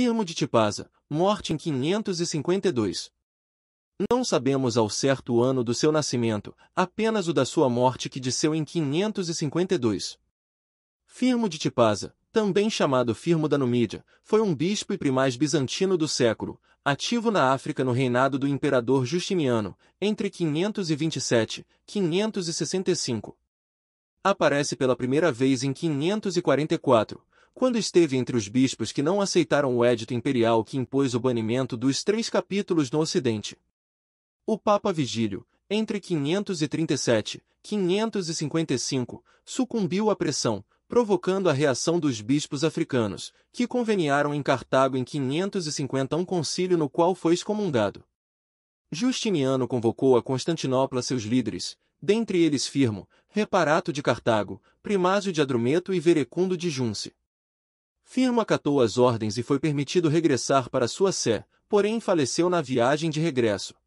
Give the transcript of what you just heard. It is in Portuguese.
Firmo de Tipasa, morte em 552. Não sabemos ao certo o ano do seu nascimento, apenas o da sua morte que disseu em 552. Firmo de Tipasa, também chamado Firmo da Numídia, foi um bispo e primaz bizantino do século, ativo na África no reinado do imperador Justiniano, entre 527 e 565. Aparece pela primeira vez em 544, quando esteve entre os bispos que não aceitaram o edito imperial que impôs o banimento dos três capítulos no Ocidente. O Papa Vigílio, entre 537 555, sucumbiu à pressão, provocando a reação dos bispos africanos, que conveniaram em Cartago em 550 um concílio no qual foi excomungado. Justiniano convocou a Constantinopla seus líderes, dentre eles Firmo, Reparato de Cartago, Primásio de Adrumeto e Verecundo de Junce. Firmo acatou as ordens e foi permitido regressar para sua sé, porém faleceu na viagem de regresso.